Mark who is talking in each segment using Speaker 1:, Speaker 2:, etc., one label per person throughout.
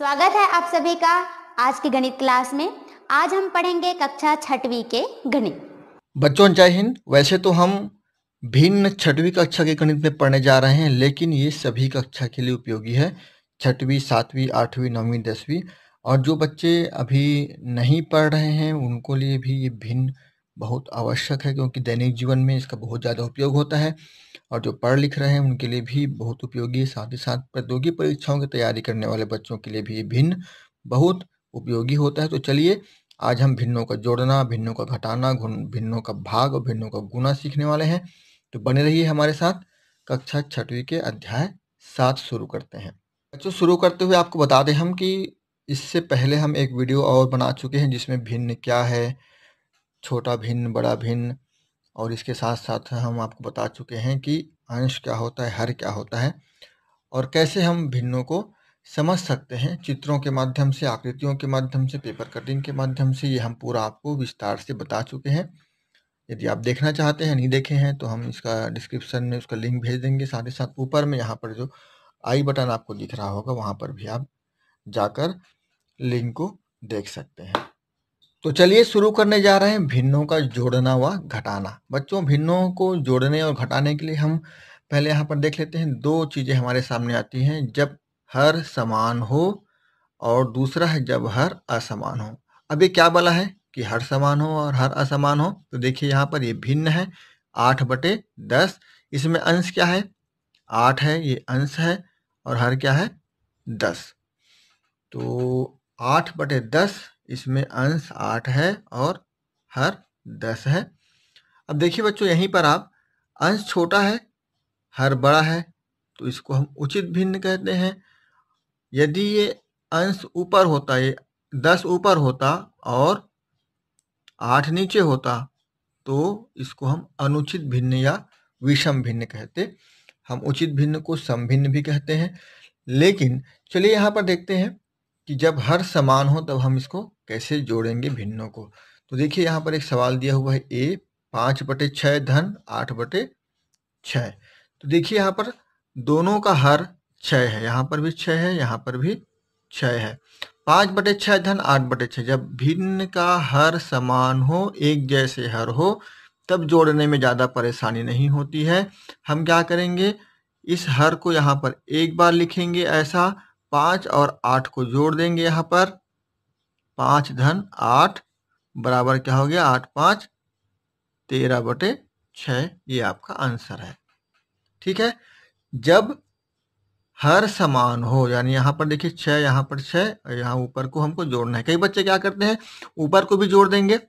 Speaker 1: स्वागत है आप सभी का आज की गणित क्लास में आज हम पढ़ेंगे कक्षा छठवी के गणित बच्चों जय हिंद वैसे तो हम भिन्न छठवी कक्षा के गणित में पढ़ने जा रहे हैं लेकिन ये सभी कक्षा के लिए उपयोगी है छठवीं सातवीं आठवीं नौवीं दसवीं और जो बच्चे अभी नहीं पढ़ रहे हैं उनको लिए भी ये भिन्न बहुत आवश्यक है क्योंकि दैनिक जीवन में इसका बहुत ज़्यादा उपयोग होता है और जो पढ़ लिख रहे हैं उनके लिए भी बहुत उपयोगी साथ ही साथ प्रतियोगी परीक्षाओं की तैयारी करने वाले बच्चों के लिए भी भिन्न बहुत उपयोगी होता है तो चलिए आज हम भिन्नों का जोड़ना भिन्नों का घटाना भिन्नों का भाग और भिन्नों का गुना सीखने वाले हैं तो बने रहिए हमारे साथ कक्षा छठवीं के अध्याय सात शुरू करते हैं बच्चों शुरू करते हुए आपको बता दें हम कि इससे पहले हम एक वीडियो और बना चुके हैं जिसमें भिन्न क्या है छोटा भिन्न बड़ा भिन्न और इसके साथ साथ हम आपको बता चुके हैं कि अंश क्या होता है हर क्या होता है और कैसे हम भिन्नों को समझ सकते हैं चित्रों के माध्यम से आकृतियों के माध्यम से पेपर कटिंग के माध्यम से ये हम पूरा आपको विस्तार से बता चुके हैं यदि आप देखना चाहते हैं नहीं देखे हैं तो हम इसका डिस्क्रिप्शन में उसका लिंक भेज देंगे साथ ही साथ ऊपर में यहाँ पर जो आई बटन आपको दिख रहा होगा वहाँ पर भी आप जाकर लिंक को देख सकते हैं तो चलिए शुरू करने जा रहे हैं भिन्नों का जोड़ना व घटाना बच्चों भिन्नों को जोड़ने और घटाने के लिए हम पहले यहाँ पर देख लेते हैं दो चीज़ें हमारे सामने आती हैं जब हर समान हो और दूसरा है जब हर असमान हो अब ये क्या बोला है कि हर समान हो और हर असमान हो तो देखिए यहाँ पर ये भिन्न है आठ बटे दस इसमें अंश क्या है आठ है ये अंश है और हर क्या है दस तो आठ बटे दस इसमें अंश आठ है और हर दस है अब देखिए बच्चों यहीं पर आप अंश छोटा है हर बड़ा है तो इसको हम उचित भिन्न कहते हैं यदि ये अंश ऊपर होता ये दस ऊपर होता और आठ नीचे होता तो इसको हम अनुचित भिन्न या विषम भिन्न कहते हम उचित भिन्न को समभिन्न भी कहते हैं लेकिन चलिए यहाँ पर देखते हैं कि जब हर समान हो तब हम इसको कैसे जोड़ेंगे भिन्नों को तो देखिए यहाँ पर एक सवाल दिया हुआ है ए पाँच बटे छः धन आठ बटे छः तो देखिए यहाँ पर दोनों का हर छः है यहाँ पर भी छः है यहाँ पर भी छः है पाँच बटे छः धन आठ बटे छः जब भिन्न का हर समान हो एक जैसे हर हो तब जोड़ने में ज़्यादा परेशानी नहीं होती है हम क्या करेंगे इस हर को यहाँ पर एक बार लिखेंगे ऐसा पाँच और आठ को जोड़ देंगे यहाँ पर पाँच धन आठ बराबर क्या हो गया आठ पाँच तेरह बटे छः ये आपका आंसर है ठीक है जब हर समान हो यानी यहाँ पर देखिए छः यहाँ पर छः यहाँ ऊपर को हमको जोड़ना है कई बच्चे क्या करते हैं ऊपर को भी जोड़ देंगे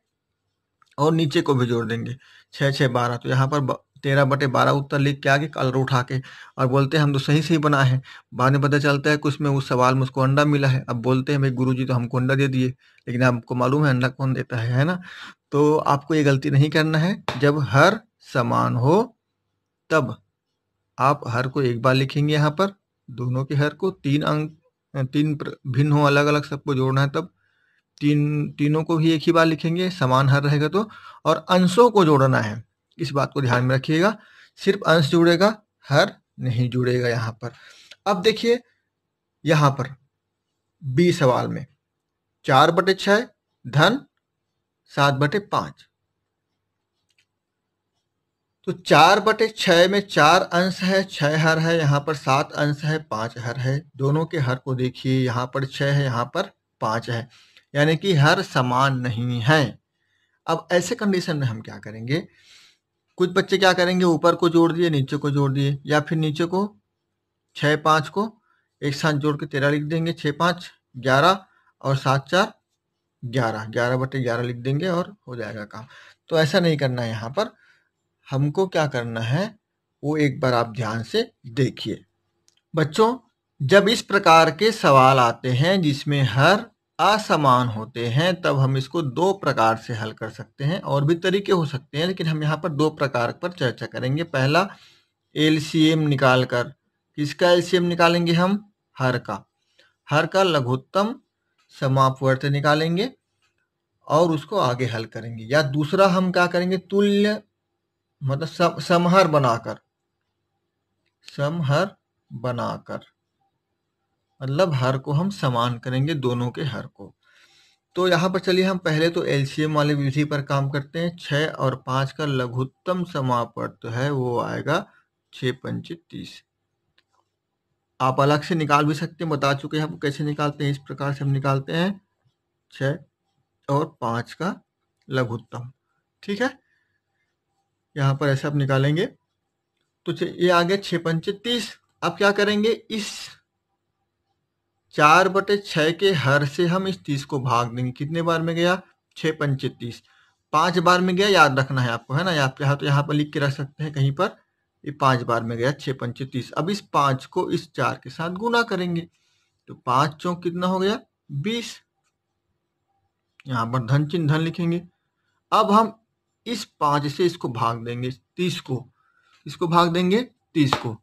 Speaker 1: और नीचे को भी जोड़ देंगे छः छः बारह तो यहाँ पर तेरह बटे बारह उत्तर लिख के आगे कलर उठा के और बोलते हैं हम तो सही सही बना है बाद में पता चलता है कि उसमें उस सवाल में उसको अंडा मिला है अब बोलते हैं भाई गुरु जी तो हमको अंडा दे दिए लेकिन आपको मालूम है अंडा कौन देता है है ना तो आपको ये गलती नहीं करना है जब हर समान हो तब आप हर को एक बार लिखेंगे यहाँ पर दोनों के हर को तीन अंक तीन भिन्न हो अलग अलग सबको जोड़ना है तब तीन तीनों को भी एक ही बार लिखेंगे समान हर रहेगा तो और अंशों को जोड़ना है इस बात को ध्यान में रखिएगा सिर्फ अंश जुड़ेगा हर नहीं जुड़ेगा यहाँ पर अब देखिए यहाँ पर बी सवाल में चार बटे छ धन सात बटे पाँच तो चार बटे छः में चार अंश है छः हर है यहाँ पर सात अंश है पाँच हर है दोनों के हर को देखिए यहाँ पर छः है यहाँ पर पाँच है यानी कि हर समान नहीं है अब ऐसे कंडीशन में हम क्या करेंगे कुछ बच्चे क्या करेंगे ऊपर को जोड़ दिए नीचे को जोड़ दिए या फिर नीचे को छः पाँच को एक साथ जोड़ के तेरह लिख देंगे छः पाँच ग्यारह और सात चार ग्यारह ग्यारह बटे ग्यारह लिख देंगे और हो जाएगा काम तो ऐसा नहीं करना है यहाँ पर हमको क्या करना है वो एक बार आप ध्यान से देखिए बच्चों जब इस प्रकार के सवाल आते हैं जिसमें हर असमान होते हैं तब हम इसको दो प्रकार से हल कर सकते हैं और भी तरीके हो सकते हैं लेकिन हम यहाँ पर दो प्रकार पर चर्चा करेंगे पहला एम निकाल कर किसका एम निकालेंगे हम हर का हर का लघुत्तम समापवर्त निकालेंगे और उसको आगे हल करेंगे या दूसरा हम क्या करेंगे तुल्य मतलब समहर बनाकर समहर बनाकर मतलब हर को हम समान करेंगे दोनों के हर को तो यहाँ पर चलिए हम पहले तो एलसीएम वाले विधि पर काम करते हैं छः और पाँच का लघुत्तम समापवर्त तो है वो आएगा छः पंच तीस आप अलग से निकाल भी सकते हैं बता चुके हैं हम कैसे निकालते हैं इस प्रकार से हम निकालते हैं छ और पाँच का
Speaker 2: लघुत्तम
Speaker 1: ठीक है यहाँ पर ऐसे आप निकालेंगे तो ये आ गया छः पंच तीस अब क्या करेंगे इस चार बटे छः के हर से हम इस तीस को भाग देंगे कितने बार में गया छः पंचे तीस पाँच बार में गया याद रखना है आपको है ना आप चाहे तो यहाँ पर लिख के रख सकते हैं कहीं पर ये पाँच बार में गया छः पंचे तीस अब इस पाँच को इस चार के साथ गुना करेंगे तो पाँच चौक कितना हो गया बीस यहाँ पर धन चिन्ह धन लिखेंगे अब हम इस पाँच से इसको भाग देंगे तीस को इसको भाग देंगे तीस को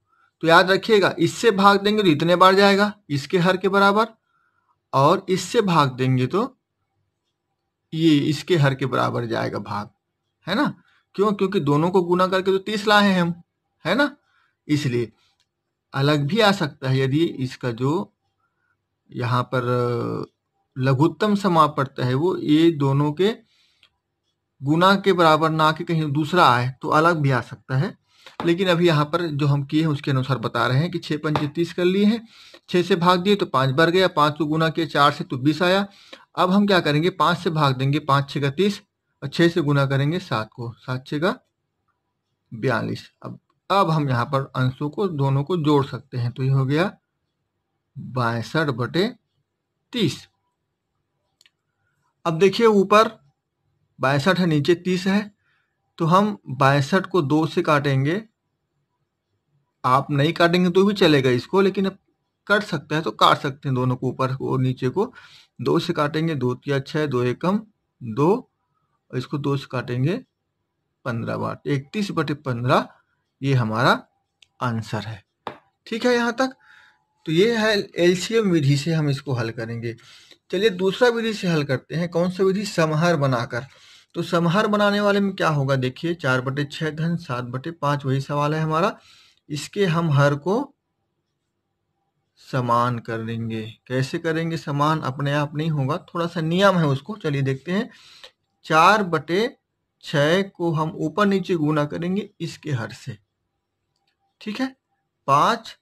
Speaker 1: तो याद रखिएगा इससे भाग देंगे तो इतने बार जाएगा इसके हर के बराबर और इससे भाग देंगे तो ये इसके हर के बराबर जाएगा भाग है ना क्यों क्योंकि दोनों को गुना करके तो तीस लाए हैं हम है ना इसलिए अलग भी आ सकता है यदि इसका जो यहाँ पर लघुत्तम समाप पड़ता है वो ये दोनों के गुना के बराबर ना के कहीं दूसरा आए तो अलग भी आ सकता है लेकिन अभी यहाँ पर जो हम किए हैं उसके अनुसार बता रहे हैं कि छः पंचे तीस कर लिए हैं छः से भाग दिए तो पाँच बढ़ गया पाँच को गुना किया चार से तो बीस आया अब हम क्या करेंगे पाँच से भाग देंगे पाँच छः का तीस और छः से गुना करेंगे सात को सात छः का बयालीस अब अब हम यहाँ पर अंशों को दोनों को जोड़ सकते हैं तो ये हो गया बासठ बटे तीस अब देखिए ऊपर बासठ है नीचे तीस है तो हम बासठ को दो से काटेंगे आप नहीं काटेंगे तो भी चलेगा इसको लेकिन अब कर सकते हैं तो काट सकते हैं दोनों को ऊपर को और नीचे को दो से काटेंगे दो तिया छः दो एकम दो और इसको दो से काटेंगे पंद्रह बार इकतीस बटे पंद्रह ये हमारा आंसर है ठीक है यहाँ तक तो ये है एलसीएम विधि से हम इसको हल करेंगे चलिए दूसरा विधि से हल करते हैं कौन सा विधि समहर बनाकर तो समहार बनाने वाले में क्या होगा देखिए चार बटे छः घन सात बटे पाँच वही सवाल है हमारा इसके हम हर को समान कर देंगे कैसे करेंगे समान अपने आप नहीं होगा थोड़ा सा नियम है उसको चलिए देखते हैं चार बटे छः को हम ऊपर नीचे गुना करेंगे इसके हर से ठीक है पाँच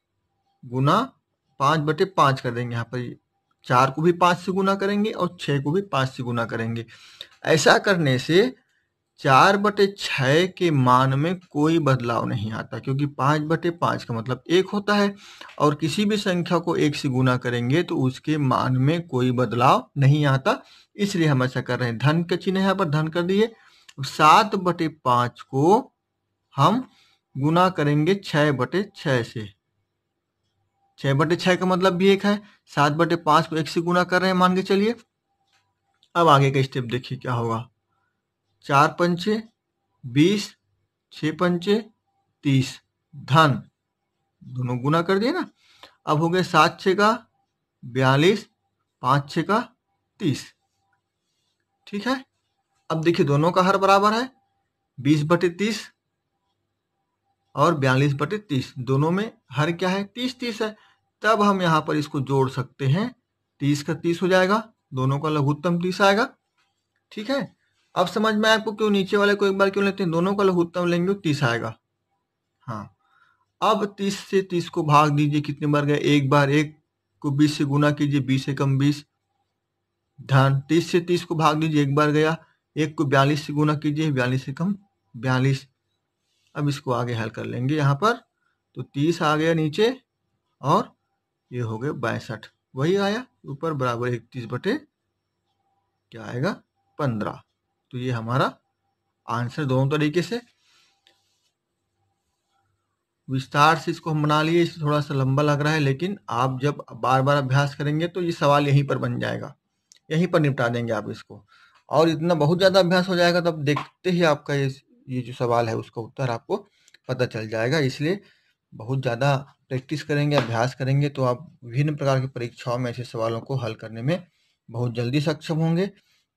Speaker 1: गुना पाँच बटे पाँच कर देंगे यहाँ पर चार को भी पाँच से गुना करेंगे और छः को भी पाँच से गुना करेंगे ऐसा करने से चार बटे छः के मान में कोई बदलाव नहीं आता क्योंकि पाँच बटे पाँच का मतलब एक होता है और किसी भी संख्या को एक से गुना करेंगे तो उसके मान में कोई बदलाव नहीं आता इसलिए हम ऐसा कर रहे हैं धन का चिन्ह यहाँ पर धन कर दिए सात बटे पाँच को हम गुना करेंगे छ बटे छ से छः बटे छः का मतलब भी एक है सात बटे पाँच को एक से गुना कर रहे हैं मान के चलिए अब आगे का स्टेप देखिए क्या होगा चार पंचे बीस छ पंचे तीस धन दोनों गुना कर दिए ना अब हो गए सात छः का बयालीस पाँच छः का तीस ठीक है अब देखिए दोनों का हर बराबर है बीस बटे तीस और बयालीस बटे तीस दोनों में हर क्या है तीस तीस है तब हम यहाँ पर इसको जोड़ सकते हैं तीस का तीस हो जाएगा दोनों का लघुत्तम तीस आएगा ठीक है अब समझ में आपको क्यों नीचे वाले को एक बार क्यों लेते हैं दोनों का लघुत्तम लेंगे तीस आएगा हाँ अब तीस से तीस को भाग दीजिए कितने बार गए एक बार एक को बीस से गुना कीजिए बीस एकम बीस धन तीस से तीस को भाग दीजिए एक बार गया एक को बयालीस से गुना कीजिए बयालीस एकम बयालीस अब इसको आगे हल कर लेंगे यहाँ पर तो तीस आ गया नीचे और ये हो गए बासठ वही आया ऊपर बराबर इकतीस बटे क्या आएगा पंद्रह तो ये हमारा आंसर दोनों तरीके से विस्तार से इसको हम बना लिए थोड़ा सा लंबा लग रहा है लेकिन आप जब बार बार अभ्यास करेंगे तो ये सवाल यहीं पर बन जाएगा यहीं पर निपटा देंगे आप इसको और इतना बहुत ज़्यादा अभ्यास हो जाएगा तब देखते ही आपका ये ये जो सवाल है उसका उत्तर आपको पता चल जाएगा इसलिए बहुत ज़्यादा प्रैक्टिस करेंगे अभ्यास करेंगे तो आप विभिन्न प्रकार की परीक्षाओं में ऐसे सवालों को हल करने में बहुत जल्दी सक्षम होंगे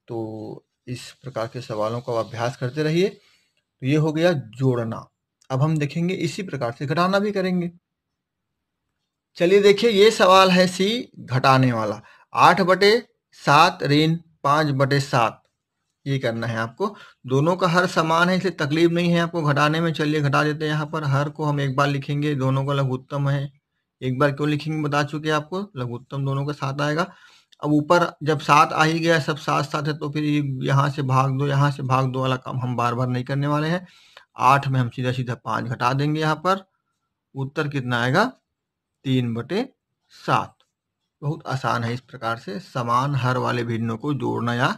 Speaker 1: तो इस प्रकार के सवालों को अभ्यास करते रहिए तो ये हो गया जोड़ना अब हम देखेंगे इसी प्रकार से घटाना भी करेंगे चलिए देखिए ये सवाल है सी घटाने वाला आठ बटे सात ऋण पाँच बटे सात ये करना है आपको दोनों का हर समान है इसलिए तकलीफ नहीं है आपको घटाने में चलिए घटा देते हैं यहाँ पर हर को हम एक बार लिखेंगे दोनों का लघुत्तम है एक बार क्यों लिखेंगे बता चुके हैं आपको लघुत्तम दोनों का साथ आएगा अब ऊपर जब साथ आ ही गया सब साथ साथ है तो फिर यहाँ से भाग दो यहाँ से भाग दो वाला काम हम बार बार नहीं करने वाले हैं आठ में हम सीधा सीधा पाँच घटा देंगे यहाँ पर उत्तर कितना आएगा तीन बटे सात बहुत आसान है इस प्रकार से समान हर वाले भिन्नों को जोड़ना या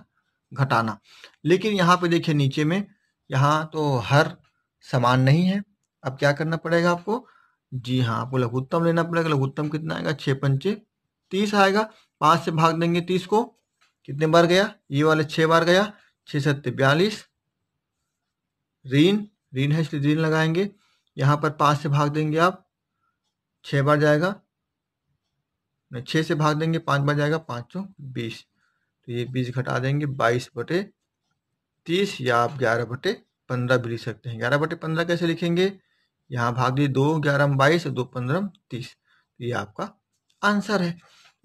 Speaker 1: घटाना लेकिन यहाँ पे देखिए नीचे में यहाँ तो हर समान नहीं है अब क्या करना पड़ेगा आपको जी हाँ आपको लघुत्तम लेना पड़ेगा लघुत्तम कितना आएगा छः पंचे तीस आएगा पाँच से भाग देंगे तीस को कितने बार गया ये वाले छः बार गया छः सत्य बयालीस रीन रीन है इसलिए रीन लगाएंगे यहाँ पर पाँच से भाग देंगे आप छः बार जाएगा छः से भाग देंगे पाँच बार जाएगा पाँच सौ बीस तो ये बीस घटा देंगे बाईस बटे तीस या आप ग्यारह बटे पंद्रह भी लिख सकते हैं ग्यारह बटे पंद्रह कैसे लिखेंगे यहाँ भाग दिए दो ग्यारह बाईस दो पंद्रह तीस तो ये आपका आंसर है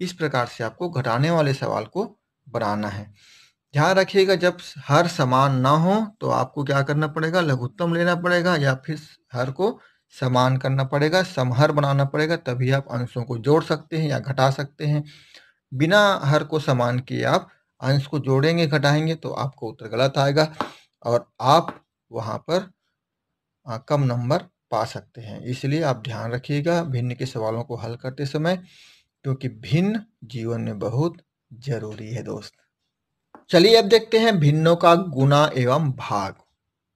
Speaker 1: इस प्रकार से आपको घटाने वाले सवाल को बनाना है ध्यान रखिएगा जब हर समान ना हो तो आपको क्या करना पड़ेगा लघुत्तम लेना पड़ेगा या फिर हर को समान करना पड़ेगा समहर बनाना पड़ेगा तभी आप अंशों को जोड़ सकते हैं या घटा सकते हैं बिना हर को समान किए आप अंश को जोड़ेंगे घटाएंगे तो आपको उत्तर गलत आएगा और आप वहाँ पर आ, कम नंबर पा सकते हैं इसलिए आप ध्यान रखिएगा भिन्न के सवालों को हल करते समय क्योंकि भिन्न जीवन में बहुत जरूरी है दोस्त चलिए अब देखते हैं भिन्नों का गुना एवं भाग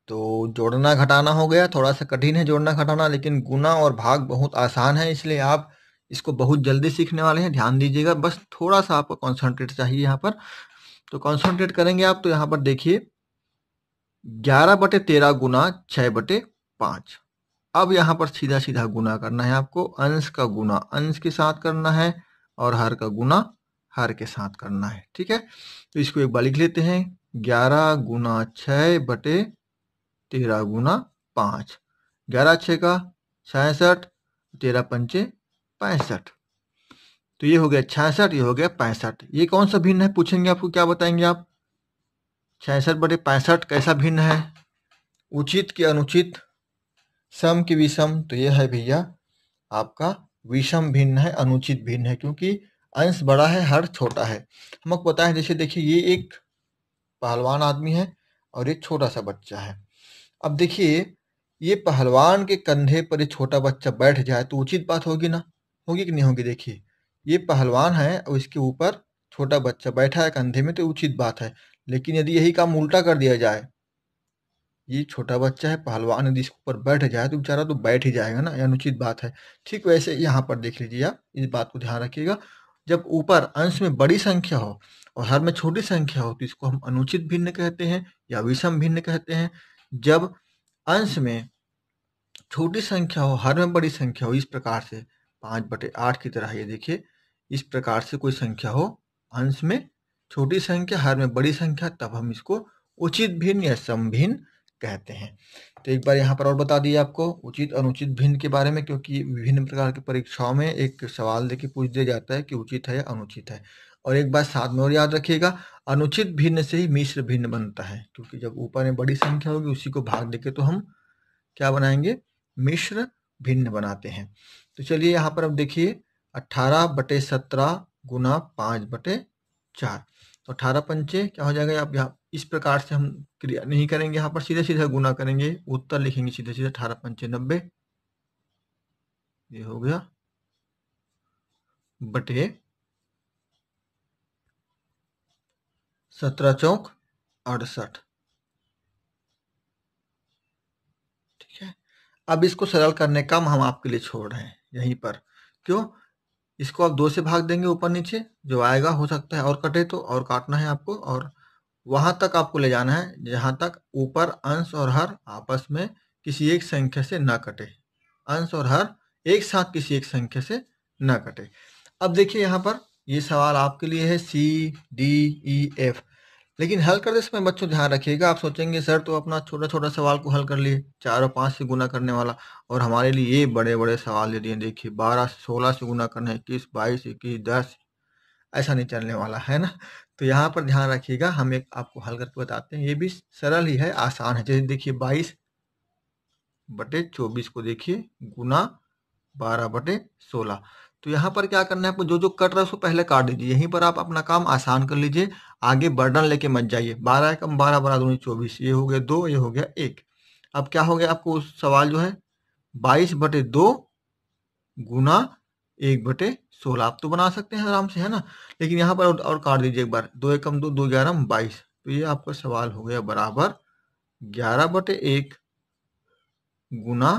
Speaker 1: तो जोड़ना घटाना हो गया थोड़ा सा कठिन है जोड़ना घटाना लेकिन गुना और भाग बहुत आसान है इसलिए आप इसको बहुत जल्दी सीखने वाले हैं ध्यान दीजिएगा बस थोड़ा सा आपको कॉन्सनट्रेट चाहिए यहाँ पर तो कॉन्सनट्रेट करेंगे आप तो यहाँ पर देखिए ग्यारह बटे तेरह गुना छः बटे पाँच अब यहाँ पर सीधा सीधा गुना करना है आपको अंश का गुना अंश के साथ करना है और हर का गुना हर के साथ करना है ठीक है तो इसको एक बार लिख लेते हैं ग्यारह गुना छः बटे तेरह गुना पाँच ग्यारह छः का छियासठ तेरह पंचे पैंसठ तो ये हो गया छियासठ ये हो गया पैंसठ ये कौन सा भिन्न है पूछेंगे आपको क्या बताएंगे आप छियासठ बटे पैंसठ कैसा भिन्न है उचित के अनुचित सम के विषम तो ये है भैया आपका विषम भिन्न है अनुचित भिन्न है क्योंकि अंश बड़ा है हर छोटा है हमको पता है जैसे देखिए ये एक पहलवान आदमी है और एक छोटा सा बच्चा है अब देखिए ये पहलवान के कंधे पर ये छोटा बच्चा बैठ जाए तो उचित बात होगी ना होगी कि नहीं होगी देखिए ये पहलवान है और इसके ऊपर छोटा बच्चा बैठा है कंधे में तो उचित बात है लेकिन यदि यही काम उल्टा कर दिया जाए ये छोटा बच्चा है पहलवान यदि इसके ऊपर बैठ जाए तो बेचारा तो बैठ ही जाएगा ना यह अनुचित बात है ठीक वैसे यहाँ पर देख लीजिए आप इस बात को ध्यान रखिएगा जब ऊपर अंश में बड़ी संख्या हो और हर में छोटी संख्या हो तो इसको हम अनुचित भिन्न कहते हैं या विषम भिन्न कहते हैं जब अंश में छोटी संख्या हो हर में बड़ी संख्या हो इस प्रकार से पाँच बटे आठ की तरह ये देखिए इस प्रकार से कोई संख्या हो अंश में छोटी संख्या हर में बड़ी संख्या तब हम इसको उचित भिन्न या समभिन्न कहते हैं तो एक बार यहाँ पर और बता दिए आपको उचित अनुचित भिन्न के बारे में क्योंकि विभिन्न प्रकार की परीक्षाओं में एक सवाल देके पूछ दिया जाता है कि उचित है या अनुचित है और एक बात साथ में और याद रखिएगा अनुचित भिन्न से ही मिश्र भिन्न बनता है क्योंकि जब ऊपर में बड़ी संख्या होगी उसी को भाग देके तो हम क्या बनाएंगे मिश्र भिन्न बनाते हैं तो चलिए यहाँ पर अब देखिए अट्ठारह बटे सत्रह गुना पाँच बटे चार तो अठारह पंचे क्या हो जाएगा आप यहाँ इस प्रकार से हम क्रिया नहीं करेंगे यहाँ पर सीधे सीधे गुना करेंगे उत्तर लिखेंगे सीधे सीधे अठारह पंचे नब्बे ये हो गया बटे सत्रह चौक अड़सठ अब इसको सरल करने का हम आपके लिए छोड़ रहे हैं यहीं पर क्यों इसको आप दो से भाग देंगे ऊपर नीचे जो आएगा हो सकता है और कटे तो और काटना है आपको और वहाँ तक आपको ले जाना है जहाँ तक ऊपर अंश और हर आपस में किसी एक संख्या से ना कटे अंश और हर एक साथ किसी एक संख्या से ना कटे अब देखिए यहाँ पर ये सवाल आपके लिए है सी डी ई एफ लेकिन हल करते समय बच्चों ध्यान रखिएगा आप सोचेंगे सर तो अपना छोटा छोटा सवाल को हल कर लिए चार और पाँच से गुना करने वाला और हमारे लिए ये बड़े बड़े सवाल दे दिए देखिए बारह सोलह से गुना करना है इक्कीस बाईस इक्कीस दस ऐसा नहीं चलने वाला है ना तो यहाँ पर ध्यान रखिएगा हम एक आपको हल करके बताते हैं ये भी सरल ही है आसान है जैसे देखिए बाईस बटे चौबीस को देखिए गुना बारह बटे सोलह तो यहाँ पर क्या करना है आपको जो जो कट रहा है उसको पहले काट दीजिए यहीं पर आप अपना काम आसान कर लीजिए आगे बर्डन लेके मत जाइए बारह कम बारह बारह दूनी चौबीस ये हो गया दो ये हो गया एक अब क्या हो गया आपको सवाल जो है बाईस बटे दो गुना एक बटे सोलह आप तो बना सकते हैं आराम से है ना लेकिन यहाँ पर और, काट दीजिए एक बार दो एकम दो दो ग्यारह बाईस तो ये आपका सवाल हो गया बराबर ग्यारह बटे एक गुना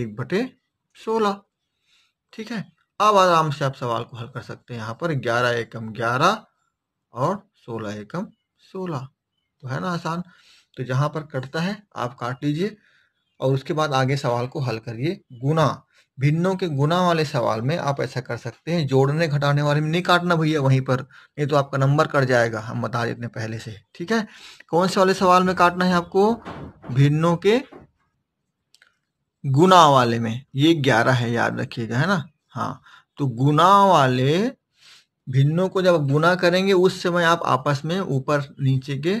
Speaker 1: एक बटे सोलह ठीक है अब आराम से आप सवाल को हल कर सकते हैं यहाँ पर ग्यारह एकम ग्यारह और सोलह एकम सोलह तो है ना आसान तो जहाँ पर कटता है आप काट लीजिए और उसके बाद आगे सवाल को हल करिए गुना भिन्नों के गुना वाले सवाल में आप ऐसा कर सकते हैं जोड़ने घटाने वाले में नहीं काटना भैया वहीं पर नहीं तो आपका नंबर कट जाएगा हम बता देते हैं पहले से ठीक है कौन से वाले सवाल में काटना है आपको भिन्नों के गुना वाले में ये ग्यारह है याद रखिएगा है ना हाँ तो गुना वाले भिन्नों को जब गुना करेंगे उस समय आप आपस में ऊपर नीचे के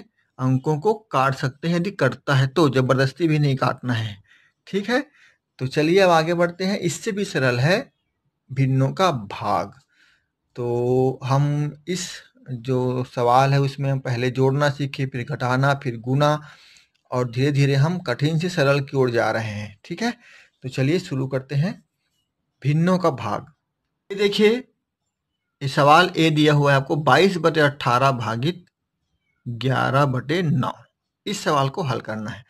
Speaker 1: अंकों को काट सकते हैं यदि कटता है तो जबरदस्ती भी नहीं काटना है ठीक है तो चलिए अब आगे बढ़ते हैं इससे भी सरल है भिन्नों का भाग तो हम इस जो सवाल है उसमें हम पहले जोड़ना सीखे फिर घटाना फिर गुना और धीरे धीरे हम कठिन से सरल की ओर जा रहे हैं ठीक है तो चलिए शुरू करते हैं भिन्नों का भाग ये देखिए ये सवाल ए दिया हुआ है आपको 22 बटे अट्ठारह भागित 11 बटे नौ इस सवाल को हल करना है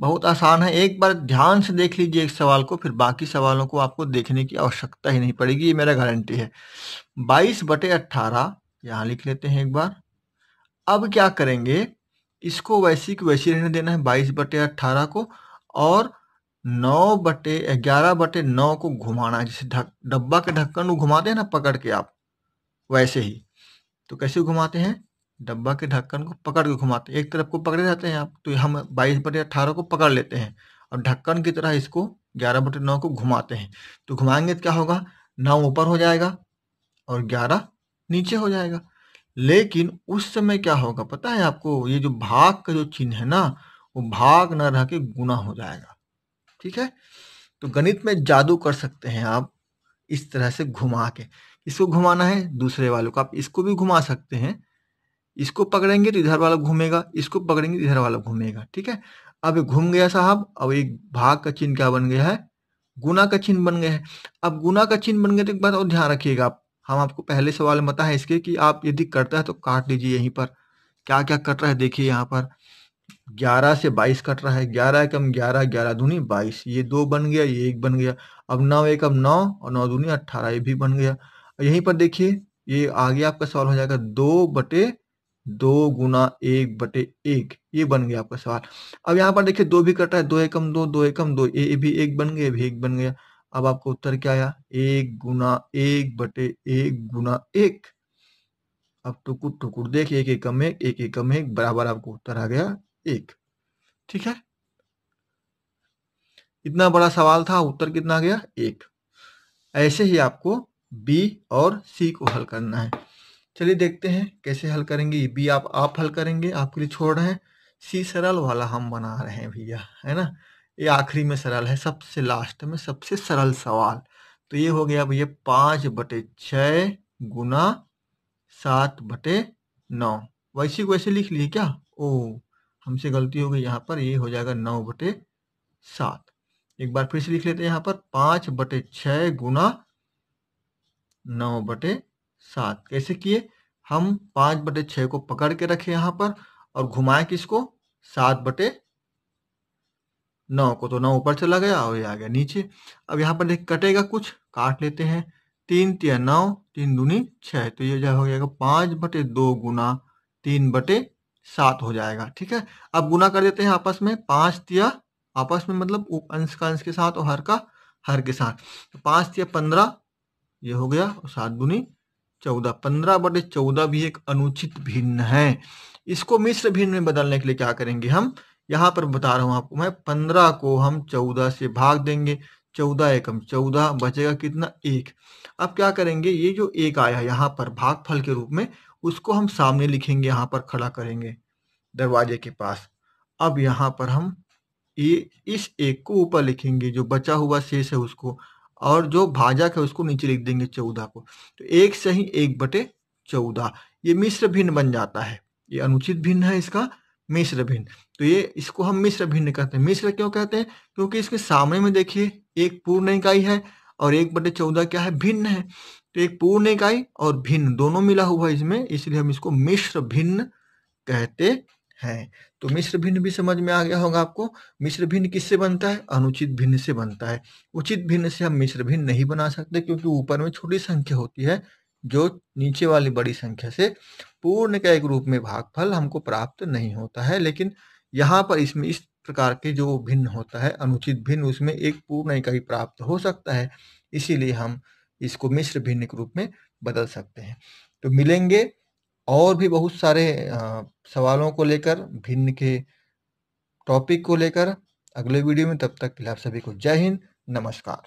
Speaker 1: बहुत आसान है एक बार ध्यान से देख लीजिए इस सवाल को फिर बाकी सवालों को आपको देखने की आवश्यकता ही नहीं पड़ेगी ये मेरा गारंटी है 22 बटे अट्ठारह यहाँ लिख लेते हैं एक बार अब क्या करेंगे इसको वैसी की वैसी रहने देना है 22 बटे अट्ठारह को और नौ बटे ग्यारह बटे नौ को घुमाना है जैसे ढक डब्बा के ढक्कन को घुमाते हैं ना पकड़ के आप वैसे ही तो कैसे घुमाते हैं डब्बा के ढक्कन को पकड़ के घुमाते हैं एक तरफ को पकड़े रहते हैं आप तो हम बाईस बटे अट्ठारह को पकड़ लेते हैं और ढक्कन की तरह इसको ग्यारह बटे नौ को घुमाते हैं तो घुमाएंगे तो क्या होगा नौ ऊपर हो जाएगा और ग्यारह नीचे हो जाएगा लेकिन उस समय क्या होगा पता है आपको ये जो भाग का जो चिन्ह है ना वो भाग न रह के गुना हो जाएगा ठीक है तो गणित में जादू कर सकते हैं आप इस तरह से घुमा के इसको घुमाना है दूसरे वालों को आप इसको भी घुमा सकते हैं इसको पकड़ेंगे तो इधर वाला घूमेगा इसको पकड़ेंगे तो इधर वाला घूमेगा ठीक है अब घूम गया साहब अब एक भाग का चिन्ह क्या बन गया है गुना का चिन्ह बन गया है अब गुना का चिन्ह बन गया तो एक बात और ध्यान रखिएगा आप हम आपको पहले सवाल बताए इसके कि आप यदि करता है तो काट लीजिए यहीं पर क्या क्या कट रहा है देखिए यहाँ पर 11 से 22 कट रहा है 11 कम 11 11 दूनी 22 ये दो बन गया ये एक बन गया अब नौ एक अब नौ और नौ दूनी अट्ठारह ये भी बन गया यहीं पर देखिए ये आगे आपका सवाल हो जाएगा दो बटे दो गुना एक बटे एक ये बन गया आपका सवाल अब यहाँ पर देखिए दो भी कट रहा है दो एकम दो दो एकम दो ए भी एक बन गया भी एक बन गया अब आपको उत्तर क्या आया एक गुना एक बटे एक गुना एक अब टुकुर टुकुर देख एक एकम एक एक एकम एक बराबर आपको उत्तर आ गया एक ठीक है इतना बड़ा सवाल था उत्तर कितना गया एक ऐसे ही आपको बी और सी को हल करना है चलिए देखते हैं कैसे हल करेंगे बी आप आप हल करेंगे आपके लिए छोड़ रहे हैं सी सरल वाला हम बना रहे हैं भैया है ना ये आखिरी में सरल है सबसे लास्ट में सबसे सरल सवाल तो ये हो गया भैया पाँच बटे छ गुना सात बटे नौ वैसे वैसे लिख लिए क्या ओ हमसे गलती हो गई यहाँ पर ये हो जाएगा नौ बटे सात एक बार फिर से लिख लेते हैं यहाँ पर पाँच बटे छः गुना नौ बटे सात कैसे किए हम पाँच बटे छः को पकड़ के रखे यहाँ पर और घुमाए किसको सात बटे नौ को तो नौ ऊपर चला गया और ये आ गया नीचे अब यहाँ पर देख कटेगा कुछ काट लेते हैं तीन तीन नौ तीन दूनी छः तो ये जो हो जाएगा पाँच बटे दो गुना तीन बटे सात हो जाएगा ठीक है अब गुना कर देते हैं आपस में पांच तिया आपस में मतलब अंश का अंश के साथ और हर का हर के साथ तो पांच तिया पंद्रह ये हो गया और सात गुनी चौदह पंद्रह बटे चौदह भी एक अनुचित भिन्न है इसको मिश्र भिन्न में बदलने के लिए क्या करेंगे हम यहाँ पर बता रहा हूं आपको मैं पंद्रह को हम चौदह से भाग देंगे चौदह एकम चौदह बचेगा कितना एक अब क्या करेंगे ये जो एक आया यहाँ पर भागफल के रूप में उसको हम सामने लिखेंगे यहाँ पर खड़ा करेंगे दरवाजे के पास अब यहाँ पर हम ये इस एक को ऊपर लिखेंगे जो बचा हुआ शेष है उसको और जो भाजक है उसको नीचे लिख देंगे चौदह को तो एक से ही एक बटे चौदह ये मिश्र भिन्न बन जाता है ये अनुचित भिन्न है इसका मिश्र भिन्न तो ये इसको हम मिश्र भिन्न कहते हैं मिश्र क्यों कहते हैं क्योंकि इसके सामने में देखिए एक पूर्ण इकाई है और एक बटे चौदह क्या है भिन्न है तो एक पूर्ण इकाई और भिन्न दोनों मिला हुआ इसमें इसलिए हम इसको मिश्र भिन्न कहते हैं तो मिश्र भिन्न भी समझ में आ गया होगा आपको मिश्र भिन्न किससे बनता है अनुचित भिन्न से बनता है उचित भिन्न से हम मिश्र भिन्न नहीं बना सकते क्योंकि ऊपर में छोटी संख्या होती है जो नीचे वाली बड़ी संख्या से पूर्ण का एक रूप में भागफल हमको प्राप्त नहीं होता है लेकिन यहाँ पर इसमें इस प्रकार के जो भिन्न होता है अनुचित भिन्न उसमें एक पूर्ण इकाई प्राप्त हो सकता है इसीलिए हम इसको मिश्र भिन्न के रूप में बदल सकते हैं तो मिलेंगे और भी बहुत सारे सवालों को लेकर भिन्न के टॉपिक को लेकर अगले वीडियो में तब तक के लिए आप सभी को जय हिंद नमस्कार